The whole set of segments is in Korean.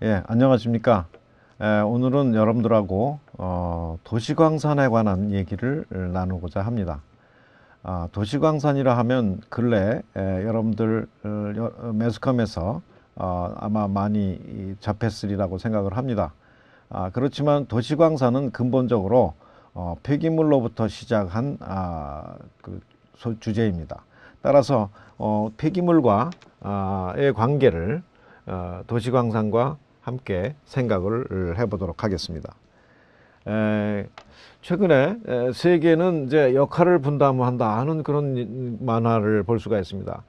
예, 안녕하십니까. 에, 예, 오늘은 여러분들하고 어, 도시광산에 관한 얘기를 나누고자 합니다. 아, 도시광산이라 하면 근래 에, 예, 여러분들 어, 매스컴에서 어, 아마 많이 접했으리라고 생각을 합니다. 아, 그렇지만 도시광산은 근본적으로 어, 폐기물로부터 시작한 아, 그 소, 주제입니다. 따라서 어, 폐기물과의 아, 관계를 어, 도시광산과 함께 생각을 해보도록 하겠습니다. 에, 최근에 에, 세계는 이제 역할을 분담한다 하는 그런 만화를 볼 수가 있습니다.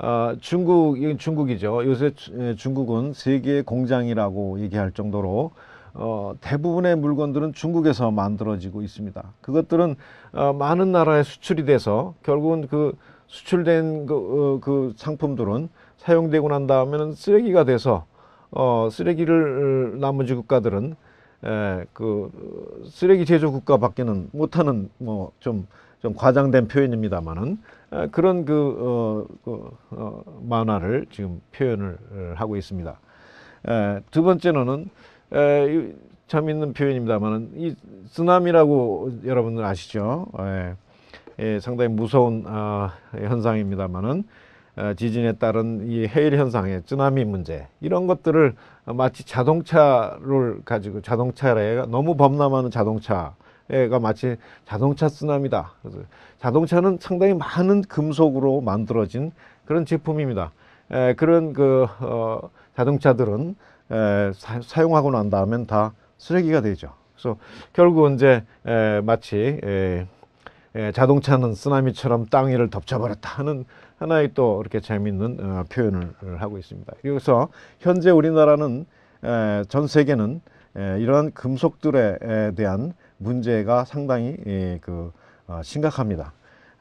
아, 중국, 중국이죠. 요새 중국은 세계 공장이라고 얘기할 정도로 어, 대부분의 물건들은 중국에서 만들어지고 있습니다. 그것들은 어, 많은 나라에 수출이 돼서 결국은 그 수출된 그, 어, 그 상품들은 사용되고 난 다음에는 쓰레기가 돼서 어, 쓰레기를 나머지 국가들은 에, 그 쓰레기 제조 국가밖에는 못하는 뭐 좀좀 좀 과장된 표현입니다만은 그런 그, 어, 그 어, 만화를 지금 표현을 하고 있습니다. 에, 두 번째로는 에, 참밌는 표현입니다만은 이 쓰나미라고 여러분들 아시죠? 에, 에, 예, 상당히 무서운 어, 아, 현상입니다만은 어, 지진에 따른 이 해일 현상의 쓰나미 문제 이런 것들을 마치 자동차를 가지고 자동차에 너무 범람하는 자동차가 마치 자동차 쓰나미다. 그래서 자동차는 상당히 많은 금속으로 만들어진 그런 제품입니다. 에, 그런 그 어, 자동차들은 에, 사, 용하고난 다음엔 다 쓰레기가 되죠. 그래서 결국은 이제 에, 마치 에, 에, 자동차는 쓰나미처럼 땅 위를 덮쳐버렸다 하는 하나의 또 이렇게 재미있는 어, 표현을 하고 있습니다. 여기서 현재 우리나라는 에, 전 세계는 에, 이러한 금속들에 대한 문제가 상당히 에, 예, 그 어, 심각합니다.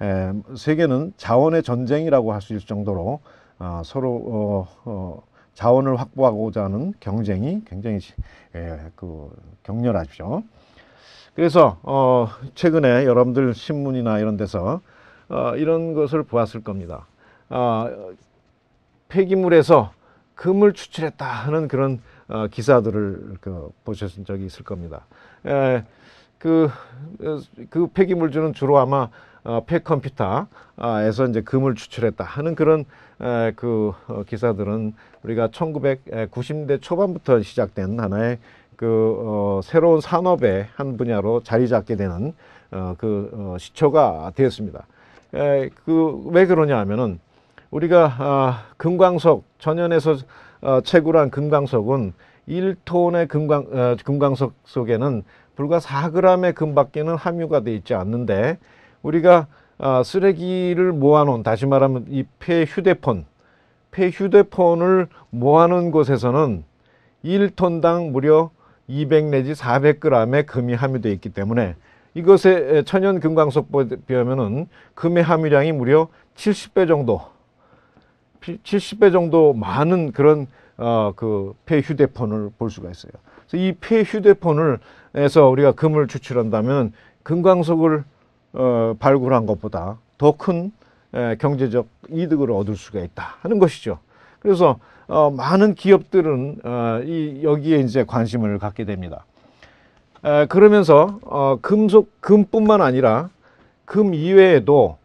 에, 세계는 자원의 전쟁이라고 할 수 있을 정도로 어, 서로 어, 어, 자원을 확보하고자 하는 경쟁이 굉장히 에, 그 격렬하죠. 그래서 어, 최근에 여러분들 신문이나 이런 데서 어, 이런 것을 보았을 겁니다. 어, 폐기물에서 금을 추출했다 하는 그런 어, 기사들을 그, 보셨은 적이 있을 겁니다. 에, 그, 어, 그 폐기물주는 주로 아마 어, 폐컴퓨터에서 이제 금을 추출했다 하는 그런 에, 그 어, 기사들은 우리가 1990대 초반부터 시작된 하나의 그 어, 새로운 산업의 한 분야로 자리 잡게 되는 어, 그 어, 시초가 되었습니다. 그왜 그러냐 하면은 우리가 아, 금광석 전연에서 어, 채굴 한 금광석은 1톤의 금광, 어, 금광석 속에는 불과 4g의 금밖에는 함유가 돼 있지 않는데 우리가 아, 쓰레기를 모아놓은 다시 말하면 이 폐 휴대폰 폐 휴대폰을 모아놓은 곳에서는 1톤당 무려 200 내지 400g의 금이 함유되어 있기 때문에 이것의 천연 금광석보에 비하면은 금의 함유량이 무려 70배 정도 70배 정도 많은 그런 어, 그 폐휴대폰을 볼 수가 있어요. 그래서 이 폐휴대폰을에서 우리가 금을 추출한다면 금광석을 어, 발굴한 것보다 더 큰 경제적 이득을 얻을 수가 있다 하는 것이죠. 그래서 어, 많은 기업들은 어, 이 여기에 이제 관심을 갖게 됩니다. 에, 그러면서 어, 금속 금뿐만 아니라 금 이외에도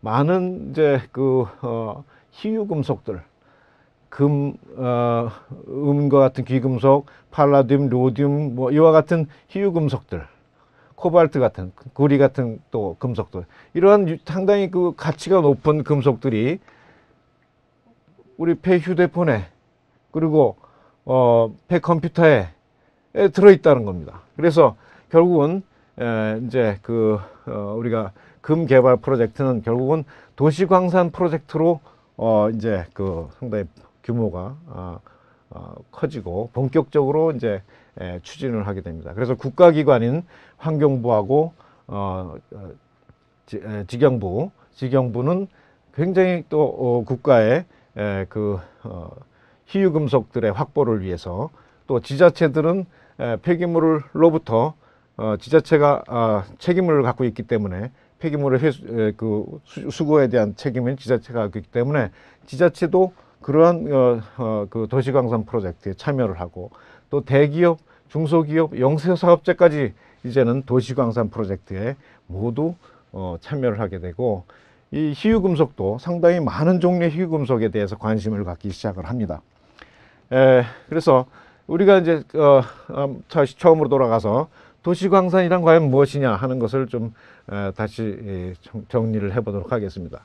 많은 이제 그 어, 희유 금속들 금, 어, 음과 같은 귀금속, 팔라듐, 로듐, 뭐 이와 같은 희유 금속들, 코발트 같은, 구리 같은 또 금속들 이러한 상당히 그 가치가 높은 금속들이 우리 폐 휴대폰에 그리고 어, 폐 컴퓨터에 들어있다는 겁니다. 그래서 결국은 이제 그 어, 우리가 금 개발 프로젝트는 결국은 도시광산 프로젝트로 어 이제 그 상당히 규모가 어, 어, 커지고 본격적으로 이제 에, 추진을 하게 됩니다. 그래서 국가기관인 환경부하고 어, 어, 지, 에, 직영부, 직영부는 굉장히 또 어, 국가의 에, 그 어, 희유금속들의 확보를 위해서 또 지자체들은 예, 폐기물로부터 어, 지자체가 아, 책임을 갖고 있기 때문에 폐기물을 회수, 예, 그 수거에 대한 책임은 지자체가 갖고 있기 때문에 지자체도 그러한 어, 어, 그도시광산 프로젝트에 참여를 하고 또 대기업, 중소기업, 영세사업자까지 이제는 도시광산 프로젝트에 모두 참여를 하게 되고 이 희유금속도 상당히 많은 종류의 희유금속에 대해서 관심을 갖기 시작을 합니다. 에, 예, 그래서 우리가 이제 어, 어, 다시 처음으로 돌아가서 도시광산이란 과연 무엇이냐 하는 것을 좀 에, 다시 정리를 해보도록 하겠습니다.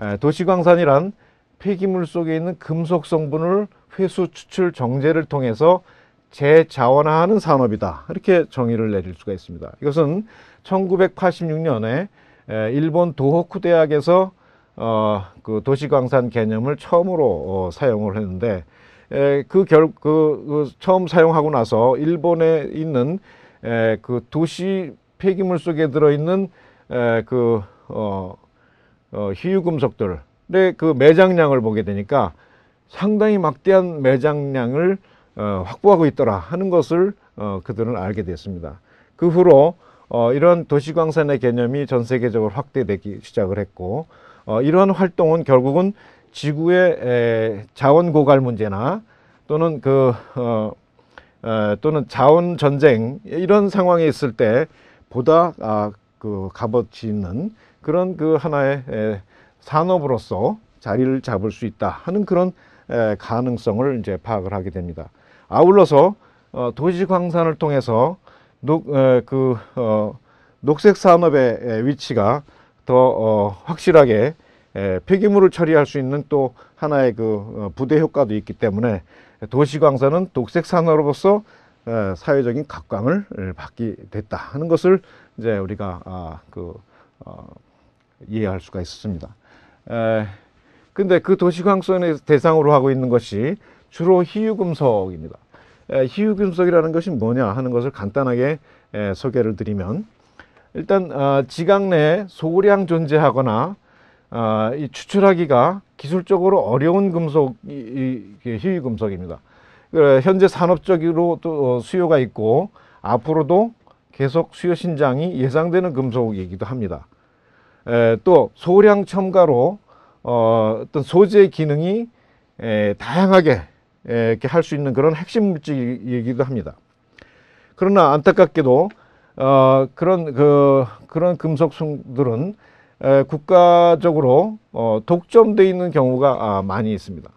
에, 도시광산이란 폐기물 속에 있는 금속 성분을 회수 추출 정제를 통해서 재자원화하는 산업이다. 이렇게 정의를 내릴 수가 있습니다. 이것은 1986년에 에 일본 도호쿠 대학에서 어, 그 도시광산 개념을 처음으로 어, 사용을 했는데 그결그 그, 그, 처음 사용하고 나서 일본에 있는 에, 그 도시 폐기물 속에 들어있는 에, 그 어, 어, 희유금속들의 그 매장량을 보게 되니까 상당히 막대한 매장량을 어, 확보하고 있더라 하는 것을 어, 그들은 알게 됐습니다. 그 후로 어, 이런 도시광산의 개념이 전 세계적으로 확대되기 시작을 했고 어, 이러한 활동은 결국은 지구의 에, 자원 고갈 문제나 또는 그 어, 어, 또는 자원 전쟁 이런 상황에 있을 때 보다 아, 그 값어치 있는 그런 그 하나의 에, 산업으로서 자리를 잡을 수 있다 하는 그런 에, 가능성을 이제 파악을 하게 됩니다. 아울러서 어, 도시광산을 통해서 녹, 에, 그, 어, 녹색 산업의 위치가 더 어, 확실하게 예, 폐기물을 처리할 수 있는 또 하나의 그 어, 부대 효과도 있기 때문에 도시광산은 독색산으로서 어, 사회적인 각광을 어, 받게 됐다 하는 것을 이제 우리가 아, 그 어, 이해할 수가 있었습니다. 에, 근데 그도시광선의 대상으로 하고 있는 것이 주로 희유금속입니다. 에, 희유금속이라는 것이 뭐냐 하는 것을 간단하게 에, 소개를 드리면 일단 어, 지각 내에 소량 존재하거나 어, 이 추출하기가 기술적으로 어려운 금속 희귀 금속입니다. 그 현재 산업적으로 또 어, 수요가 있고 앞으로도 계속 수요 신장이 예상되는 금속이기도 합니다. 에, 또 소량 첨가로 어, 어떤 소재 기능이 에, 다양하게 에, 이렇게 할 수 있는 그런 핵심 물질이기도 합니다. 그러나 안타깝게도 어, 그런 그 그런 금속성들은 국가적으로 어, 독점되어 있는 경우가 아, 많이 있습니다.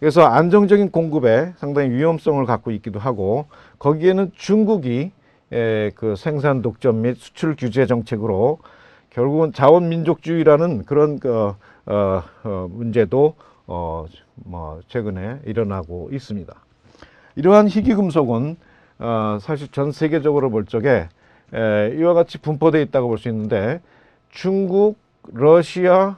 그래서 안정적인 공급에 상당히 위험성을 갖고 있기도 하고 거기에는 중국이 그 생산 독점 및 수출 규제 정책으로 결국은 자원민족주의라는 그런 그 어, 어, 문제도 뭐, 최근에 일어나고 있습니다. 이러한 희귀금속은 사실 전 세계적으로 볼적 에, 이와 같이 분포되어 있다고 볼 수 있는데 중국, 러시아,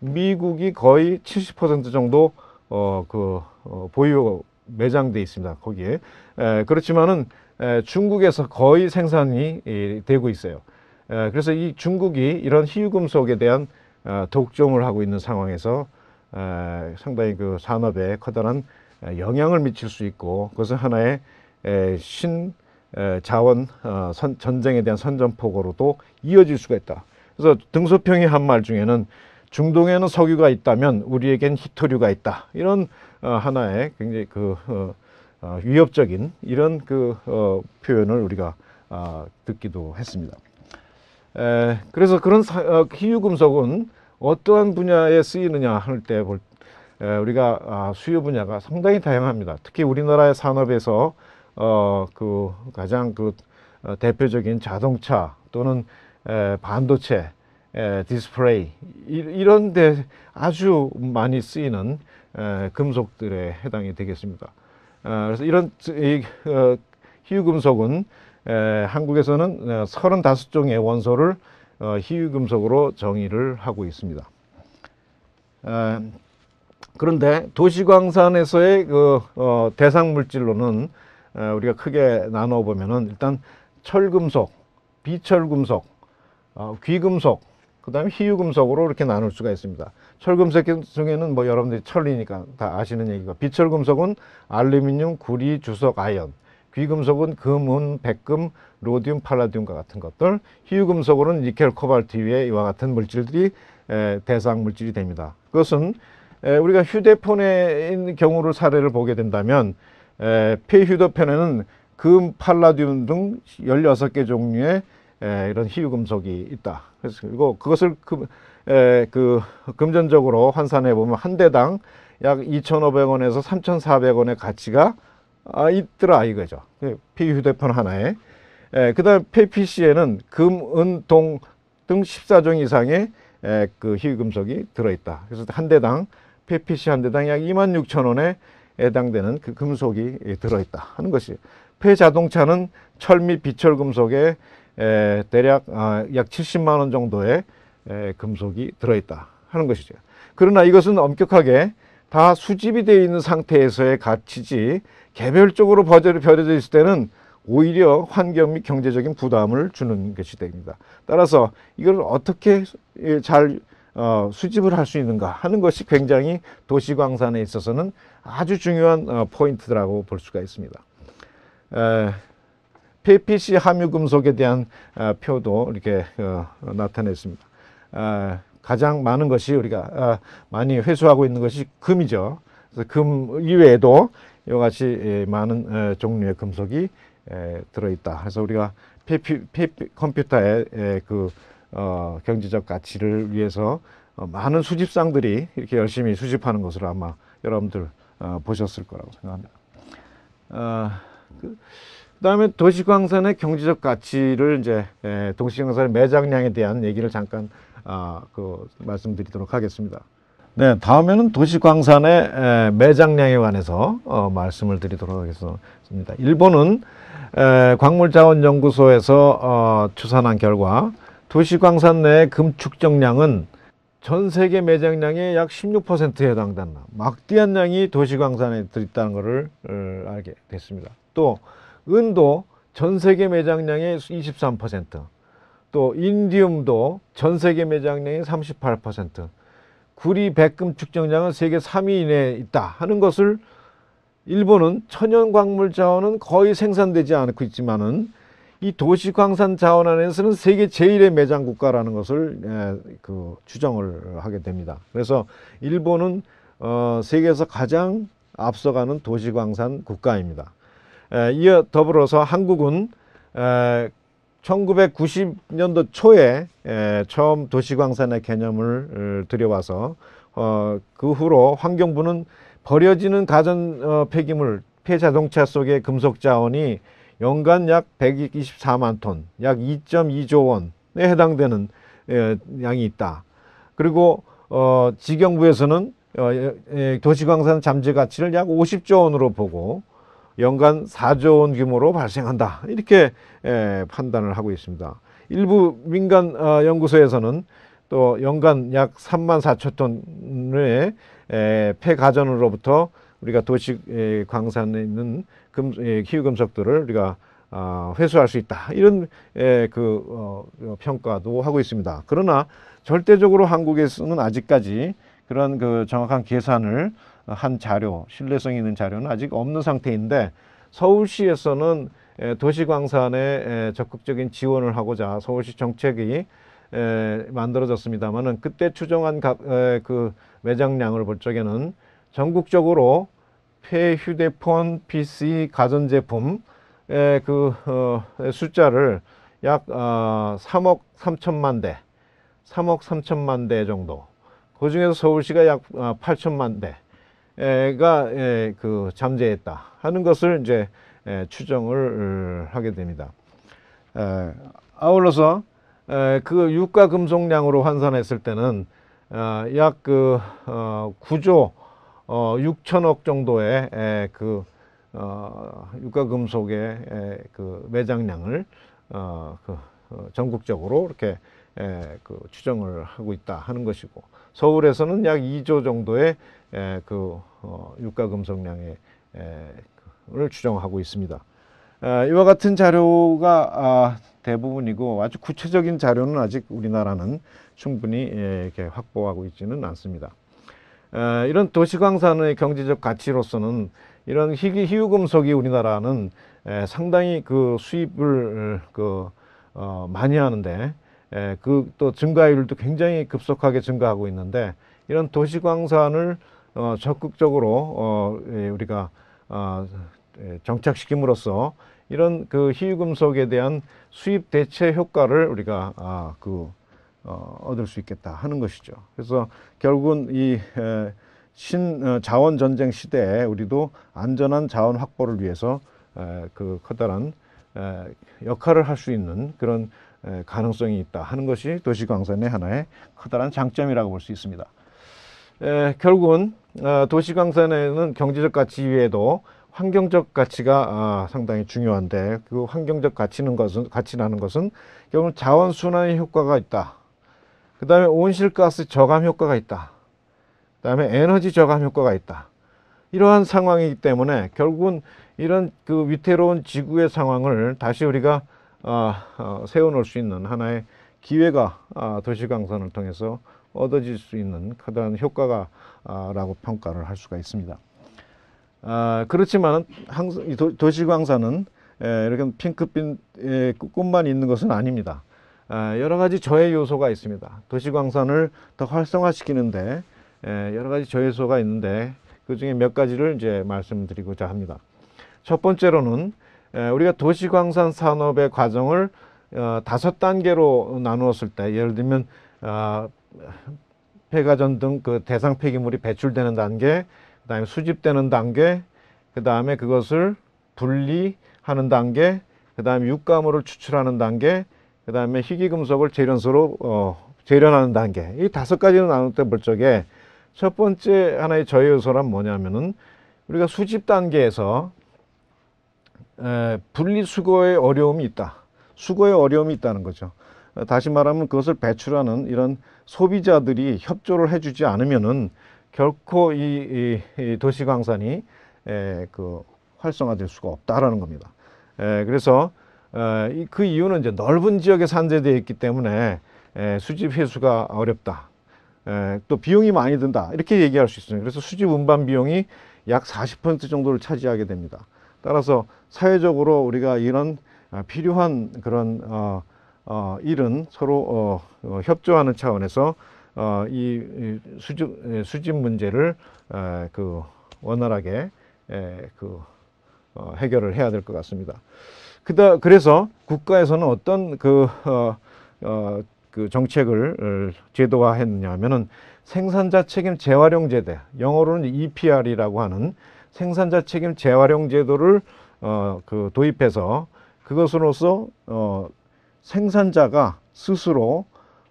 미국이 거의 70% 정도 어, 그 어, 보유 매장돼 있습니다. 거기에 에, 그렇지만은 에, 중국에서 거의 생산이 이, 되고 있어요. 에, 그래서 이 중국이 이런 희유금속에 대한 어, 독점을 하고 있는 상황에서 에, 상당히 그 산업에 커다란 에, 영향을 미칠 수 있고 그것은 하나의 에, 신 에, 자원 어, 선, 전쟁에 대한 선전포고로도 이어질 수가 있다. 그래서 등소평이 한 말 중에는 중동에는 석유가 있다면 우리에겐 히토류가 있다. 이런 어, 하나의 굉장히 그 어, 어, 위협적인 이런 그 표현을 우리가 아, 듣기도 했습니다. 그래서 그런 희유금속은 어떠한 분야에 쓰이느냐 할 때 우리가 아, 수요 분야가 상당히 다양합니다. 특히 우리나라의 산업에서 그 가장 그 대표적인 자동차 또는 반도체, 디스플레이 이런 데 아주 많이 쓰이는 금속들에 해당이 되겠습니다. 어, 그래서 이런 어, 희유금속은 한국에서는 35종의 어, 원소를 희유금속으로 정의를 하고 있습니다. 그런데 도시광산에서의 그 대상 물질로는 우리가 크게 나눠 보면 일단 철금속, 비철금속, 어, 귀금속, 그 다음에 희유금속으로 이렇게 나눌 수가 있습니다. 철금속 중에는 뭐 여러분들이 철이니까 다 아시는 얘기고 비철금속은 알루미늄, 구리, 주석, 아연 귀금속은 금은, 백금, 로디팔라디과 같은 것들 희유금속으로는 니켈, 코발트 위에 이와 같은 물질들이 에, 대상 물질이 됩니다. 그것은 에, 우리가 휴대폰의 경우를 사례를 보게 된다면 폐휴대폰에는 금, 팔라디등열여개 종류의 에, 이런 희유 금속이 있다. 그래서 그리고 그것을 그, 에, 그 금전적으로 환산해 보면 한 대당 약 2,500원에서 3,400원의 가치가 아, 있더라 이거죠. 그 피 휴대폰 하나에. 에, 그다음 페피씨에는 금, 은, 동 등 14종 이상의 에, 그 희유 금속이 들어 있다. 그래서 한 대당 페피씨 한 대당 약 26,000원에 해당되는 그 금속이 들어 있다 하는 것이. 폐 자동차는 철 및 비철 금속에 에, 대략 아, 약 70만 원 정도의 에, 금속이 들어있다 하는 것이죠. 그러나 이것은 엄격하게 다 수집이 되어 있는 상태에서의 가치지 개별적으로 버려져 있을 때는 오히려 환경 및 경제적인 부담을 주는 것이 됩니다. 따라서 이걸 어떻게 예, 잘 어, 수집을 할 수 있는가 하는 것이 굉장히 도시광산에 있어서는 아주 중요한 어, 포인트라고 볼 수가 있습니다. 에, PPC 함유금속에 대한 어, 표도 이렇게 어, 나타냈습니다. 아, 가장 많은 것이 우리가 아, 많이 회수하고 있는 것이 금이죠. 그래서 금 이외에도 이와 같이 예, 많은 어, 종류의 금속이 들어있다. 그래서 우리가 컴퓨터의 그 경제적 가치를 위해서 많은 수집상들이 이렇게 열심히 수집하는 것으 아마 여러분들 보셨을 거라고 생각합니다. 어, 그, 그 다음에 도시광산의 경제적 가치를 이제 동시광산의 예, 매장량에 대한 얘기를 잠깐 아, 그 말씀드리도록 하겠습니다. 네, 다음에는 도시광산의 매장량에 관해서 어, 말씀을 드리도록 하겠습니다. 일본은 에, 광물자원연구소에서 어, 추산한 결과 도시광산 내 금축정량은 전 세계 매장량의 약 16%에 해당된다. 막대한 양이 도시광산에 들있다는 것을 알게 됐습니다. 또 은도 전 세계 매장량의 23%, 또 인디움도 전 세계 매장량의 38%, 구리 백금 측정량은 세계 3위 이내에 있다 하는 것을 일본은 천연 광물 자원은 거의 생산되지 않고 있지만은 이 도시 광산 자원 안에서는 세계 제일의 매장 국가라는 것을 예, 그 추정을 하게 됩니다. 그래서 일본은 어, 세계에서 가장 앞서가는 도시 광산 국가입니다. 이어 더불어서 한국은 1990년도 초에 처음 도시광산의 개념을 들여와서 어, 그 후로 환경부는 버려지는 가전 어, 폐기물, 폐자동차 속의 금속 자원이 연간 약 124만 톤, 약 2.2조 원에 해당되는 양이 있다. 그리고 어, 지경부에서는 어, 도시광산 잠재 가치를 약 50조 원으로 보고 연간 4조 원 규모로 발생한다. 이렇게 예, 판단을 하고 있습니다. 일부 민간 어, 연구소에서는 또 연간 약 3만 4천 톤의 예, 폐가전으로부터 우리가 도시 에, 예, 광산에 있는 금, 희유금속들을 예, 우리가 아, 회수할 수 있다. 이런 에, 그 어, 평가도 하고 있습니다. 그러나 절대적으로 한국에서는 아직까지 그런 그 정확한 계산을 한 자료, 신뢰성 있는 자료는 아직 없는 상태인데 서울시에서는 도시광산에 적극적인 지원을 하고자 서울시 정책이 만들어졌습니다만은 그때 추정한 그 매장량을 볼 적에는 전국적으로 폐 휴대폰, PC, 가전제품 그 어, 숫자를 약 3억 아, 3천만 대, 3억 3천만 대 정도. 그 중에서 서울시가 약 8천만 아, 대, 가 예, 그 잠재했다 하는 것을 이제 예, 추정을 어, 하게 됩니다. 예, 아울러서 예, 그 유가 금속량으로 환산했을 때는 어, 약그 어, 9조 어, 6천억 정도의 에, 그 어, 유가 금속의 에, 그 매장량을 어, 그, 어, 전국적으로 이렇게 에, 그 추정을 하고 있다 하는 것이고 서울에서는 약 2조 정도의 에, 예, 그 어, 유가 금속량을 예, 추정하고 있습니다. 에, 아, 이와 같은 자료가 아, 대부분이고 아주 구체적인 자료는 아직 우리나라는 충분히 에, 예, 이렇게 확보하고 있지는 않습니다. 에, 아, 이런 도시광산의 경제적 가치로서는 이런 희귀 희유금속이 우리나라는 에, 상당히 그 수입을 그 어, 많이 하는데 그 또 증가율도 굉장히 급속하게 증가하고 있는데 이런 도시광산을 어, 적극적으로 어, 예, 우리가 어, 예, 정착시킴으로써 이런 그희유금속에 대한 수입 대체 효과를 우리가 아, 그 어, 얻을 수 있겠다 하는 것이죠. 그래서 결국은 이 에, 신 어, 자원 전쟁 시대에 우리도 안전한 자원 확보를 위해서 에, 그 커다란 에, 역할을 할 수 있는 그런 에, 가능성이 있다 하는 것이 도시광산의 하나의 커다란 장점이라고 볼 수 있습니다. 에, 결국은 어, 도시광산에는 경제적 가치 이 외에도 환경적 가치가 아, 상당히 중요한데 그 환경적 가치는 것은 가치라는 것은 결국 자원순환의 효과가 있다. 그 다음에 온실가스 저감 효과가 있다. 그 다음에 에너지 저감 효과가 있다. 이러한 상황이기 때문에 결국은 이런 그 위태로운 지구의 상황을 다시 우리가 아, 어, 세워놓을 수 있는 하나의 기회가 아, 도시광산을 통해서 얻어질 수 있는 커다란 효과가 아, 라고 평가를 할 수가 있습니다. 아, 그렇지만 도시광사는 이렇게 핑크빛 꿈만 있는 것은 아닙니다. 아, 여러 가지 저해 요소가 있습니다. 도시광산을 더 활성화시키는데 여러 가지 저해 요소가 있는데 그 중에 몇 가지를 이제 말씀드리고자 합니다. 첫 번째로는 우리가 도시광산 산업의 과정을 어, 다섯 단계로 나누었을 때 예를 들면 아, 폐가전 등 그 대상 폐기물이 배출되는 단계, 그 다음에 수집되는 단계, 그 다음에 그것을 분리하는 단계, 그 다음에 육가물을 추출하는 단계, 그 다음에 희귀금속을 재련소로 어, 재련하는 단계. 이 다섯 가지로 나눌 때 볼 적에 첫 번째 하나의 저의 요소란 뭐냐면은 우리가 수집 단계에서 에, 분리수거의 어려움이 있다. 수거의 어려움이 있다는 거죠. 다시 말하면 그것을 배출하는 이런 소비자들이 협조를 해주지 않으면은 결코 이, 이 도시광산이 에, 그 활성화될 수가 없다라는 겁니다. 에, 그래서 에, 어, 그 이유는 이제 넓은 지역에 산재되어 있기 때문에 에, 수집 회수가 어렵다. 에, 또 비용이 많이 든다. 이렇게 얘기할 수 있습니다. 그래서 수집 운반 비용이 약 40% 정도를 차지하게 됩니다. 따라서 사회적으로 우리가 이런 아, 필요한 그런 어, 어, 일은 서로 어, 어, 협조하는 차원에서 어, 이 수주, 예, 수집 문제를 에, 그 원활하게 에, 그 어, 해결을 해야 될 것 같습니다. 그다 그래서 국가에서는 어떤 그, 어, 어, 그 정책을 어, 제도화했냐면은 생산자 책임 재활용 제대, 영어로는 EPR이라고 하는 생산자 책임 재활용 제도를 어, 그 도입해서 그것으로서 어, 생산자가 스스로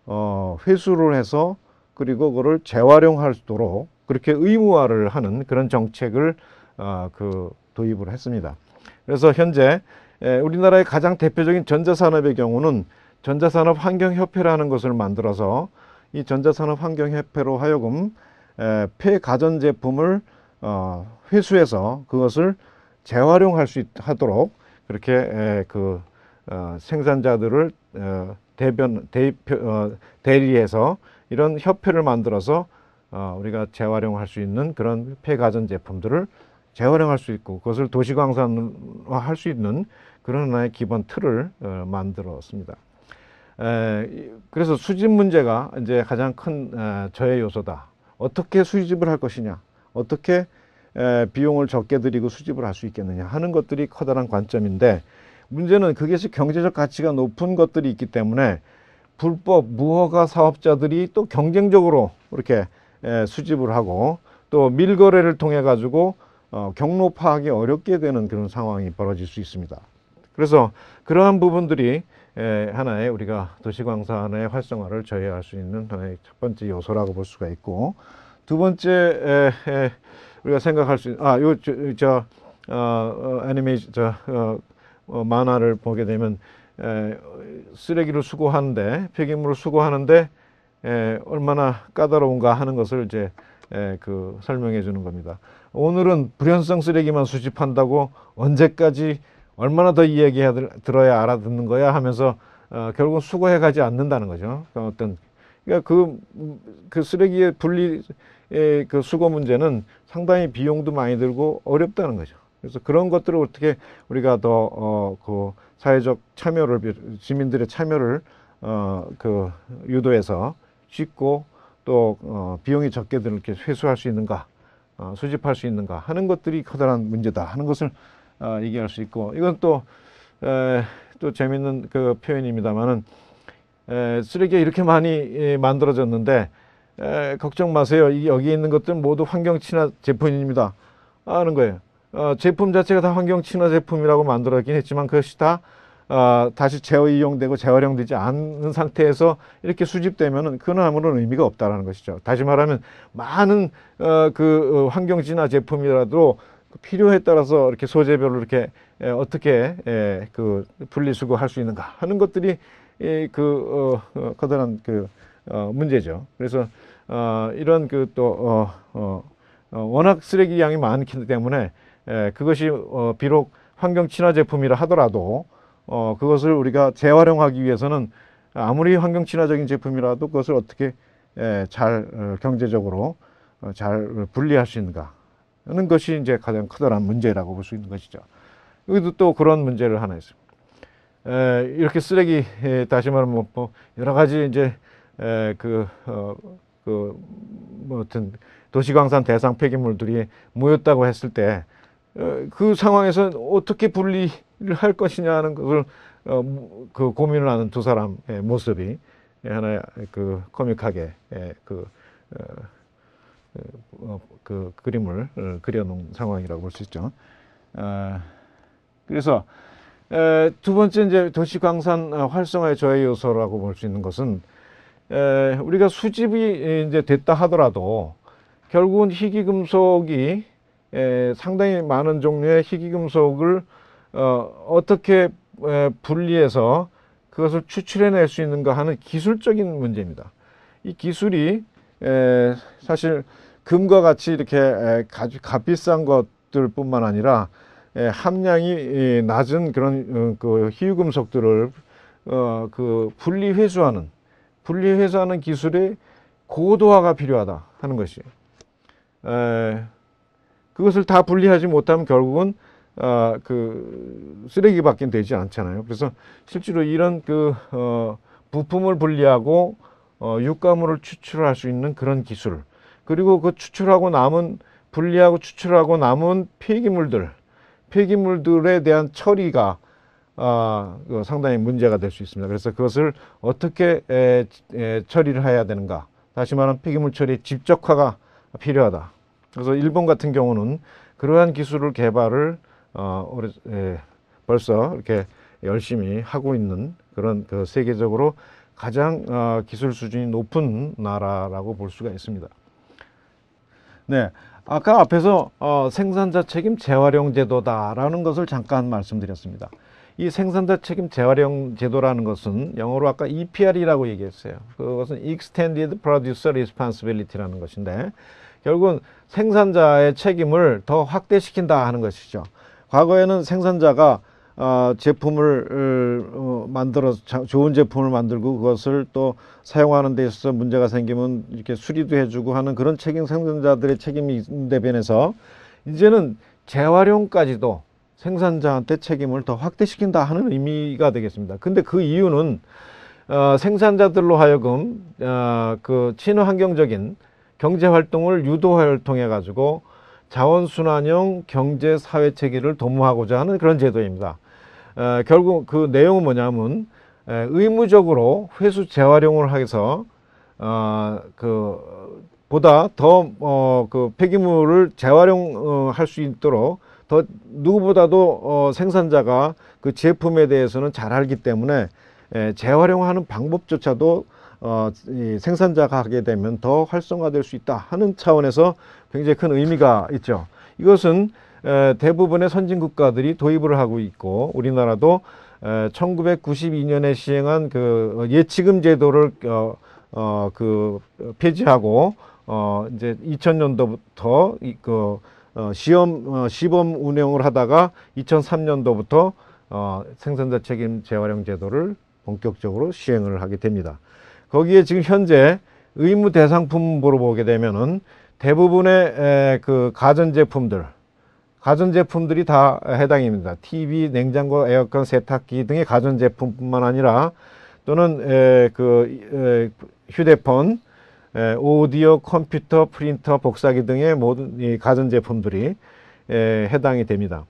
어, 회수를 해서 그리고 그거를 재활용할 수 있도록 그렇게 의무화를 하는 그런 정책을 어, 그 도입을 했습니다. 그래서 현재 우리나라의 가장 대표적인 전자산업의 경우는 전자산업 환경협회라는 것을 만들어서 이 전자산업 환경협회로 하여금 에, 폐가전제품을 어, 회수해서 그것을 재활용할 수 있도록 그렇게 에, 그 어, 생산자들을 어, 대변 대표, 어, 대리해서 이런 협회를 만들어서 우리가 재활용할 수 있는 그런 폐가전 제품들을 재활용할 수 있고 그것을 도시광산화할 수 있는 그런 하나의 기본 틀을 만들었습니다. 그래서 수집 문제가 이제 가장 큰 저해 요소다. 어떻게 수집을 할 것이냐, 어떻게 비용을 적게 들이고 수집을 할 수 있겠느냐 하는 것들이 커다란 관점인데 문제는 그것이 경제적 가치가 높은 것들이 있기 때문에 불법 무허가 사업자들이 또 경쟁적으로 이렇게 수집을 하고 또 밀거래를 통해 가지고 어, 경로 파악이 어렵게 되는 그런 상황이 벌어질 수 있습니다. 그래서 그러한 부분들이 하나의 우리가 도시광산의 활성화를 저해할 수 있는 하나의 첫 번째 요소라고 볼 수가 있고 두 번째 우리가 생각할 수 있는 아요저저 어, 어, 애니메이션 저, 어, 어, 만화를 보게 되면 에, 쓰레기를 수거하는데 폐기물을 수거하는데 에, 얼마나 까다로운가 하는 것을 이제 에, 그 설명해 주는 겁니다. 오늘은 불연성 쓰레기만 수집한다고 언제까지 얼마나 더 이야기해 들어야 들 알아듣는 거야 하면서 어, 결국 은 수거해 가지 않는다는 거죠. 그니까 어떤 그러니까 그, 그 쓰레기의 분리 그 수거 문제는 상당히 비용도 많이 들고 어렵다는 거죠. 그래서 그런 것들을 어떻게 우리가 더어그 사회적 참여를 시민들의 참여를 어그 유도해서 쉽고 또어 비용이 적게 들 이렇게 회수할 수 있는가 어 수집할 수 있는가 하는 것들이 커다란 문제다 하는 것을 어 얘기할 수 있고 이건 또 에, 또 재밌는 그 표현입니다만은 에, 쓰레기가 이렇게 많이 에, 만들어졌는데 에, 걱정 마세요. 이, 여기 있는 것들 은 모두 환경 친화 제품입니다. 하는 거예요. 어, 제품 자체가 다 환경 친화 제품이라고 만들어긴 했지만 그것이 다 어, 다시 재이용되고 재활용되지 않는 상태에서 이렇게 수집되면은 그건 아무런 의미가 없다는 것이죠. 다시 말하면 많은 어, 그 어, 환경 진화 제품이라도 필요에 따라서 이렇게 소재별로 이렇게 에, 어떻게 에, 그 분리수거할 수 있는가 하는 것들이 이, 그 어, 어, 커다란 그 어, 문제죠. 그래서 어, 이런 그또 어, 어, 어, 워낙 쓰레기 양이 많기 때문에 예, 그것이 어, 비록 환경 친화 제품이라 하더라도 어, 그것을 우리가 재활용하기 위해서는 아무리 환경 친화적인 제품이라도 그것을 어떻게 예, 잘 어, 경제적으로 어, 잘 분리할 수 있는가 하는 것이 이제 가장 커다란 문제라고 볼 수 있는 것이죠. 여기도 또 그런 문제를 하나 있습니다. 에, 이렇게 쓰레기 에, 다시 말하면 뭐, 뭐 여러 가지 이제 그, 어, 그, 뭐, 하여튼 도시광산 대상 폐기물들이 모였다고 했을 때 어, 그 상황에서 어떻게 분리를 할 것이냐 하는 것을 어, 그 고민을 하는 두 사람의 모습이 하나의 그 코믹하게 예, 그, 그, 그 그림을 그려놓은 상황이라고 볼 수 있죠. 그래서 두 번째 이제 도시광산 활성화의 저해 요소라고 볼 수 있는 것은 우리가 수집이 이제 됐다 하더라도 결국은 희귀 금속이 에, 예, 상당히 많은 종류의 희귀금속을 어, 어떻게 에, 분리해서 그것을 추출해낼 수 있는가 하는 기술적인 문제입니다. 이 기술이 에, 사실 금과 같이 이렇게 에, 가, 값비싼 것들 뿐만 아니라 에, 함량이 에, 낮은 그런 어, 그 희유금속들을 어, 그 분리 회수하는 분리 회수하는 기술이 고도화가 필요하다 하는 것이 에, 그것을 다 분리하지 못하면 결국은 아, 그 쓰레기밖에 되지 않잖아요. 그래서 실제로 이런 그 어, 부품을 분리하고 어, 육가물을 추출할 수 있는 그런 기술 그리고 그 추출하고 남은 분리하고 추출하고 남은 폐기물들 폐기물들에 대한 처리가 아, 어, 상당히 문제가 될 수 있습니다. 그래서 그것을 어떻게 에, 에, 처리를 해야 되는가 다시 말하면 폐기물 처리 직접화가 필요하다. 그래서 일본 같은 경우는 그러한 기술을 개발을 어, 오래, 예, 벌써 이렇게 열심히 하고 있는 그런 그 세계적으로 가장 어, 기술 수준이 높은 나라라고 볼 수가 있습니다. 네, 아까 앞에서 어, 생산자 책임 재활용 제도다라는 것을 잠깐 말씀드렸습니다. 이 생산자 책임 재활용 제도라는 것은 영어로 아까 EPR이라고 얘기했어요. 그것은 Extended Producer Responsibility라는 것인데 결국은 생산자의 책임을 더 확대시킨다 하는 것이죠. 과거에는 생산자가 어, 제품을 어, 만들어 좋은 제품을 만들고 그것을 또 사용하는 데 있어서 문제가 생기면 이렇게 수리도 해주고 하는 그런 책임 생산자들의 책임인데 변해서 이제는 재활용까지도 생산자한테 책임을 더 확대시킨다 하는 의미가 되겠습니다. 근데 그 이유는 어, 생산자들로 하여금 어, 그 친환경적인 경제활동을 유도할 통해 가지고 자원순환형 경제사회 체계를 도모하고자 하는 그런 제도입니다. 어, 결국 그 내용은 뭐냐면 에, 의무적으로 회수 재활용을 해서 어, 그 보다 더그 어, 그 폐기물을 재활용할 어, 수 있도록 더 누구보다도 어, 생산자가 그 제품에 대해서는 잘 알기 때문에 에, 예, 재활용하는 방법조차도 어, 이 생산자가 하게 되면 더 활성화될 수 있다 하는 차원에서 굉장히 큰 의미가 있죠. 이것은 에, 대부분의 선진 국가들이 도입을 하고 있고 우리나라도 에, 1992년에 시행한 그 예치금 제도를 어, 어, 그 폐지하고 어, 이제 2000년도부터 이, 그 어, 시험 어, 시범 운영을 하다가 2003년도부터 어, 생산자 책임 재활용 제도를 본격적으로 시행을 하게 됩니다. 거기에 지금 현재 의무 대상품으로 보게 되면은 대부분의 에, 그 가전제품들 가전제품들이 다 해당입니다. TV, 냉장고, 에어컨, 세탁기 등의 가전제품뿐만 아니라 또는 에, 그 에, 휴대폰 에, 예, 오디오, 컴퓨터, 프린터, 복사기 등의 모든 이 가전제품들이 에, 예, 해당이 됩니다.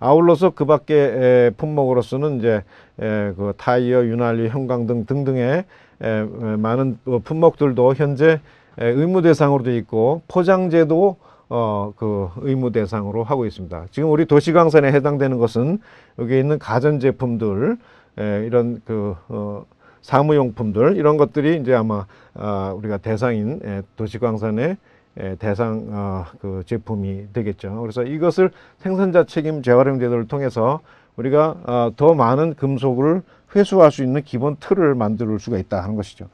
아울러서 그 밖에 예, 품목으로서는 이제 그 타이어, 윤활유, 형광등 등등의 어, 많은 어, 품목들도 현재 의무 대상으로 도 있고 포장재도 어, 그 의무 대상으로 하고 있습니다. 지금 우리 도시광산에 해당되는 것은 여기 있는 가전제품들 이런 그 어, 사무용품들 이런 것들이 이제 아마 아, 우리가 대상인 예, 도시광산의 예, 대상 어, 그 제품이 되겠죠. 그래서 이것을 생산자 책임 재활용 제도를 통해서 우리가 어, 더 많은 금속을 회수할 수 있는 기본 틀을 만들 수가 있다 하는 것이죠.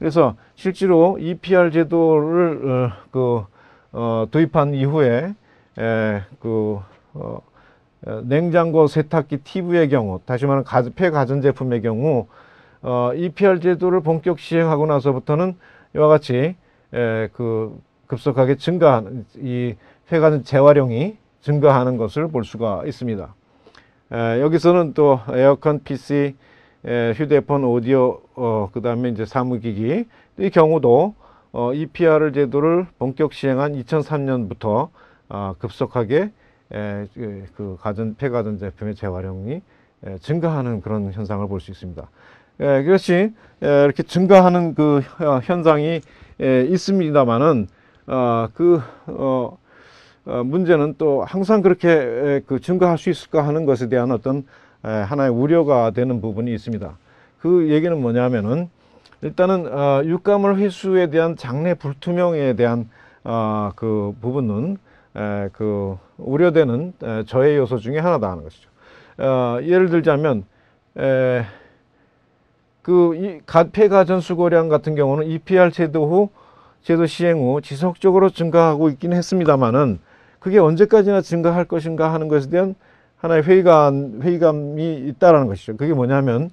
그래서 실제로 EPR 제도를 어, 그 어, 도입한 이후에 에, 예, 그 어, 어, 냉장고, 세탁기, TV의 경우, 다시 말하면 폐 가전제품의 경우 어, EPR 제도를 본격 시행하고 나서부터는 이와 같이 에, 예, 그 급속하게 증가한 이 폐간 재활용이 증가하는 것을 볼 수가 있습니다. 에, 예, 여기서는 또 에어컨, PC, 에, 예, 휴대폰, 오디오, 어, 그 다음에 이제 사무기기 이 경우도 어, EPR 제도를 본격 시행한 2003년부터 어, 아, 급속하게 에, 그 가전 폐가전 제품의 재활용이 에, 증가하는 그런 현상을 볼 수 있습니다. 예, 그것이 예, 이렇게 증가하는 그 현상이 예, 있습니다만은 어, 아, 그 어, 어, 문제는 또 항상 그렇게 예, 그 증가할 수 있을까 하는 것에 대한 어떤 예, 하나의 우려가 되는 부분이 있습니다. 그 얘기는 뭐냐면은 일단은 어, 아, 육가물 회수에 대한 장래 불투명에 대한 어, 그 부분은 에, 예, 그 우려되는 에, 저의 요소 중에 하나다 하는 것이죠. 예를 들자면 에, 그이 가폐 가전 수거량 같은 경우는 EPR 제도 후 제도 시행 후 지속적으로 증가하고 있기는 했습니다만은 그게 언제까지나 증가할 것인가 하는 것에 대한 하나의 회의감, 회의감이 있다라는 것이죠. 그게 뭐냐면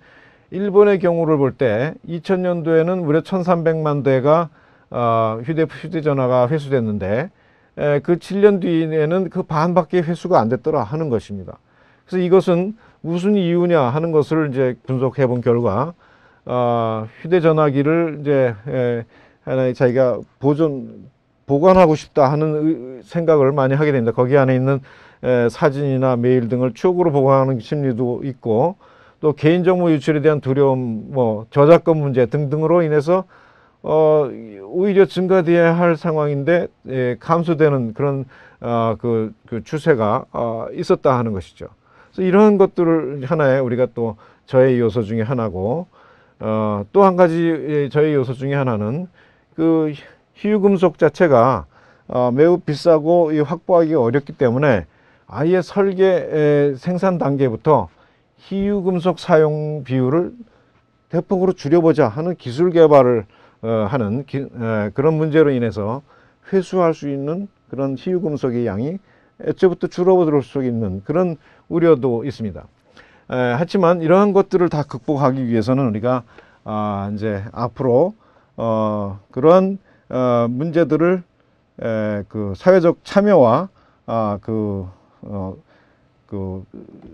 일본의 경우를 볼 때 2000년도에는 무려 1,300만 대가 어, 휴대 폰 휴대전화가 회수됐는데 에, 그 7년 뒤에는 그 반밖에 회수가 안 됐더라 하는 것입니다. 그래서 이것은 무슨 이유냐 하는 것을 이제 분석해 본 결과 어, 휴대전화기를 이제 에, 예, 하나의 자기가 보존 보관하고 싶다 하는 생각을 많이 하게 됩니다. 거기 안에 있는 에, 예, 사진이나 메일 등을 추억으로 보관하는 심리도 있고 또 개인정보 유출에 대한 두려움, 뭐 저작권 문제 등등으로 인해서 어, 오히려 증가돼야 할 상황인데 에, 예, 감소되는 그런 어, 그, 그 추세가 어, 있었다 하는 것이죠. 그래서 이러한 것들을 하나의 우리가 또 저의 요소 중에 하나고 어, 또 한 가지 예, 저의 요소 중에 하나는 그 희유금속 자체가 어, 매우 비싸고 이 확보하기 어렵기 때문에 아예 설계 생산 단계부터 희유금속 사용 비율을 대폭으로 줄여보자 하는 기술 개발을 어, 하는 기, 에, 그런 문제로 인해서 회수할 수 있는 그런 희유금속의 양이 애초부터 줄어들수 있는 그런 우려도 있습니다. 에, 하지만 이러한 것들을 다 극복하기 위해서는 우리가 아, 이제 앞으로 어, 그러한 어, 문제들을 에, 그 사회적 참여와 아, 그, 어,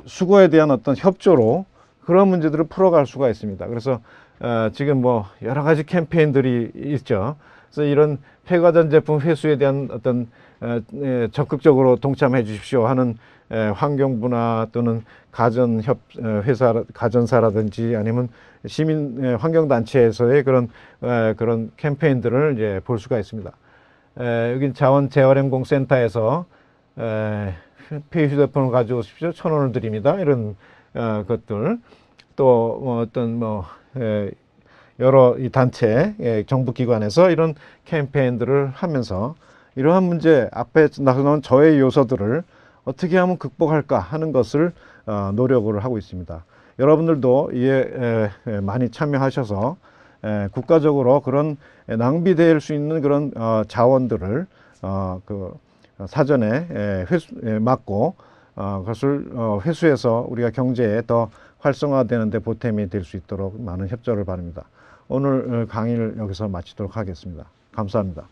그수거에 대한 어떤 협조로 그런 문제들을 풀어갈 수가 있습니다. 그래서 어, 지금 뭐 여러 가지 캠페인들이 있죠. 그래서 이런 폐과전 제품 회수에 대한 어떤 에, 적극적으로 동참해 주십시오 하는 예, 환경부나 또는 가전협 어, 회사 가전사라든지 아니면 시민 예, 환경단체에서의 그런 어, 그런 캠페인들을 이제 볼 수가 있습니다. 예, 여기 자원재활용공센터에서 폐 휴대폰을 가져오십시오. 천 원을 드립니다. 이런 어, 것들 또 뭐 어떤 뭐 여러 이 단체 정부기관에서 이런 캠페인들을 하면서 이러한 문제 앞에 나서나온 저의 요소들을 어떻게 하면 극복할까 하는 것을 어, 노력을 하고 있습니다. 여러분들도 이에 많이 참여하셔서 국가적으로 그런 낭비될 수 있는 그런 어, 자원들을 어, 그 사전에 회수, 맞고 그것을 회수해서 우리가 경제에 더 활성화되는 데 보탬이 될 수 있도록 많은 협조를 바랍니다. 오늘 강의를 여기서 마치도록 하겠습니다. 감사합니다.